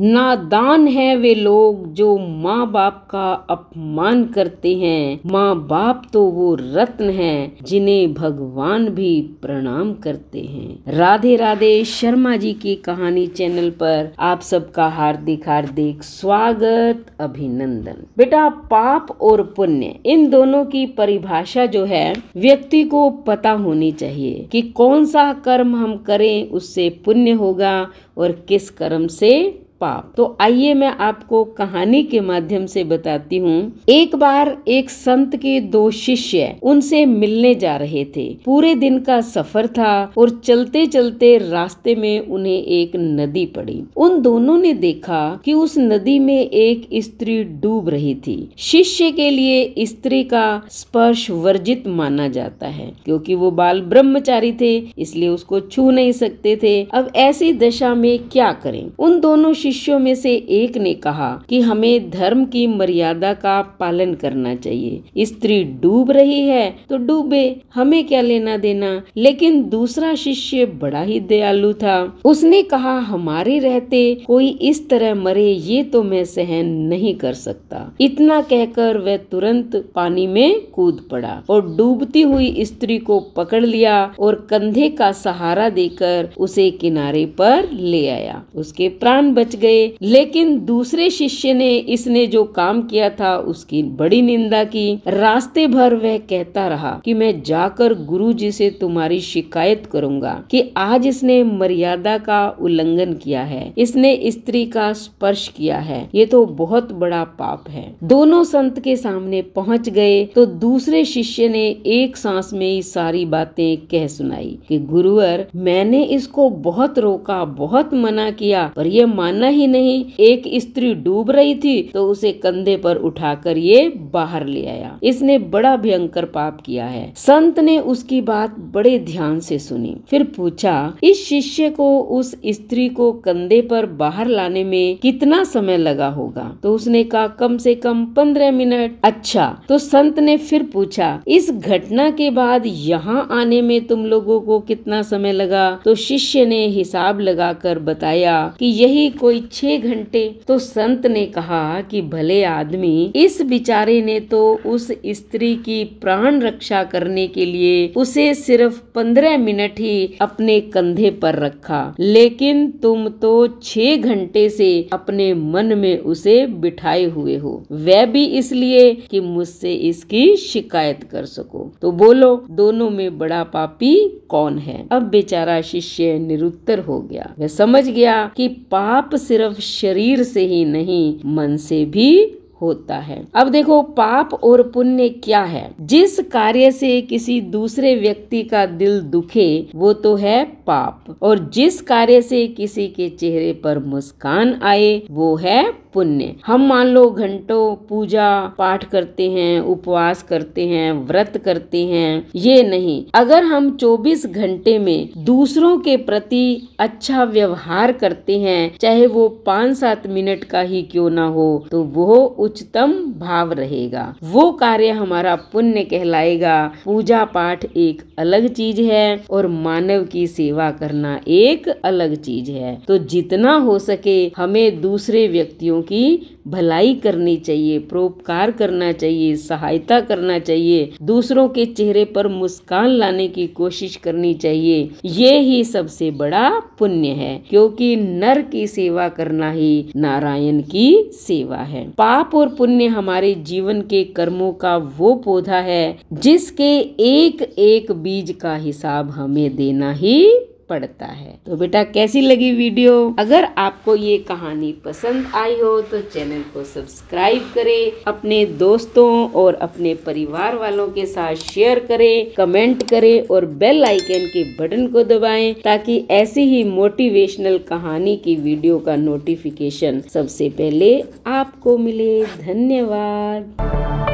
नादान है वे लोग जो माँ बाप का अपमान करते हैं माँ बाप तो वो रत्न है जिन्हें भगवान भी प्रणाम करते हैं राधे राधे शर्मा जी की कहानी चैनल पर आप सबका हार्दिक हार्दिक स्वागत अभिनंदन बेटा पाप और पुण्य इन दोनों की परिभाषा जो है व्यक्ति को पता होनी चाहिए कि कौन सा कर्म हम करें उससे पुण्य होगा और किस कर्म से पाप तो आइए मैं आपको कहानी के माध्यम से बताती हूँ एक बार एक संत के दो शिष्य उनसे मिलने जा रहे थे पूरे दिन का सफर था और चलते चलते रास्ते में उन्हें एक नदी पड़ी उन दोनों ने देखा कि उस नदी में एक स्त्री डूब रही थी शिष्य के लिए स्त्री का स्पर्श वर्जित माना जाता है क्योंकि वो बाल ब्रह्मचारी थे इसलिए उसको छू नहीं सकते थे अब ऐसी दशा में क्या करें उन दोनों शिष्यों में से एक ने कहा कि हमें धर्म की मर्यादा का पालन करना चाहिए स्त्री डूब रही है तो डूबे हमें क्या लेना देना लेकिन दूसरा शिष्य बड़ा ही दयालु था उसने कहा हमारे रहते कोई इस तरह मरे ये तो मैं सहन नहीं कर सकता इतना कहकर वह तुरंत पानी में कूद पड़ा और डूबती हुई स्त्री को पकड़ लिया और कंधे का सहारा देकर उसे किनारे पर ले आया उसके प्राण बच गए लेकिन दूसरे शिष्य ने इसने जो काम किया था उसकी बड़ी निंदा की रास्ते भर वह कहता रहा कि मैं जाकर गुरु जी से तुम्हारी शिकायत करूंगा कि आज इसने मर्यादा का उल्लंघन किया है इसने स्त्री का स्पर्श किया है ये तो बहुत बड़ा पाप है दोनों संत के सामने पहुंच गए तो दूसरे शिष्य ने एक सांस में ही सारी बातें कह सुनाई कि गुरुवर मैंने इसको बहुत रोका बहुत मना किया पर यह माना ही नहीं एक स्त्री डूब रही थी तो उसे कंधे पर उठाकर ये बाहर ले आया इसने बड़ा भयंकर पाप किया है संत ने उसकी बात बड़े ध्यान से सुनी फिर पूछा इस शिष्य को उस स्त्री को कंधे पर बाहर लाने में कितना समय लगा होगा तो उसने कहा कम से कम पंद्रह मिनट अच्छा तो संत ने फिर पूछा इस घटना के बाद यहाँ आने में तुम लोगों को कितना समय लगा तो शिष्य ने हिसाब लगाकर बताया कि यही कोई कोई छह घंटे तो संत ने कहा कि भले आदमी इस बिचारे ने तो उस स्त्री की प्राण रक्षा करने के लिए उसे सिर्फ पंद्रह मिनट ही अपने कंधे पर रखा लेकिन तुम तो छह घंटे से अपने मन में उसे बिठाए हुए हो वह भी इसलिए कि मुझसे इसकी शिकायत कर सको तो बोलो दोनों में बड़ा पापी कौन है अब बेचारा शिष्य निरुत्तर हो गया वह समझ गया कि पाप सिर्फ शरीर से ही नहीं मन से भी होता है अब देखो पाप और पुण्य क्या है जिस कार्य से किसी दूसरे व्यक्ति का दिल दुखे वो तो है पाप और जिस कार्य से किसी के चेहरे पर मुस्कान आए वो है पुण्य हम मान लो घंटों पूजा पाठ करते हैं उपवास करते हैं व्रत करते हैं ये नहीं अगर हम 24 घंटे में दूसरों के प्रति अच्छा व्यवहार करते हैं चाहे वो पाँच सात मिनट का ही क्यों ना हो तो वो उच्चतम भाव रहेगा वो कार्य हमारा पुण्य कहलाएगा पूजा पाठ एक अलग चीज है और मानव की सेवा सेवा करना एक अलग चीज है तो जितना हो सके हमें दूसरे व्यक्तियों की भलाई करनी चाहिए परोपकार करना चाहिए सहायता करना चाहिए दूसरों के चेहरे पर मुस्कान लाने की कोशिश करनी चाहिए ये ही सबसे बड़ा पुण्य है क्योंकि नर की सेवा करना ही नारायण की सेवा है पाप और पुण्य हमारे जीवन के कर्मों का वो पौधा है जिसके एक एक बीज का हिसाब हमें देना ही पड़ता है तो बेटा कैसी लगी वीडियो अगर आपको ये कहानी पसंद आई हो तो चैनल को सब्सक्राइब करें अपने दोस्तों और अपने परिवार वालों के साथ शेयर करें कमेंट करें और बेल आइकन के बटन को दबाएं ताकि ऐसी ही मोटिवेशनल कहानी की वीडियो का नोटिफिकेशन सबसे पहले आपको मिले धन्यवाद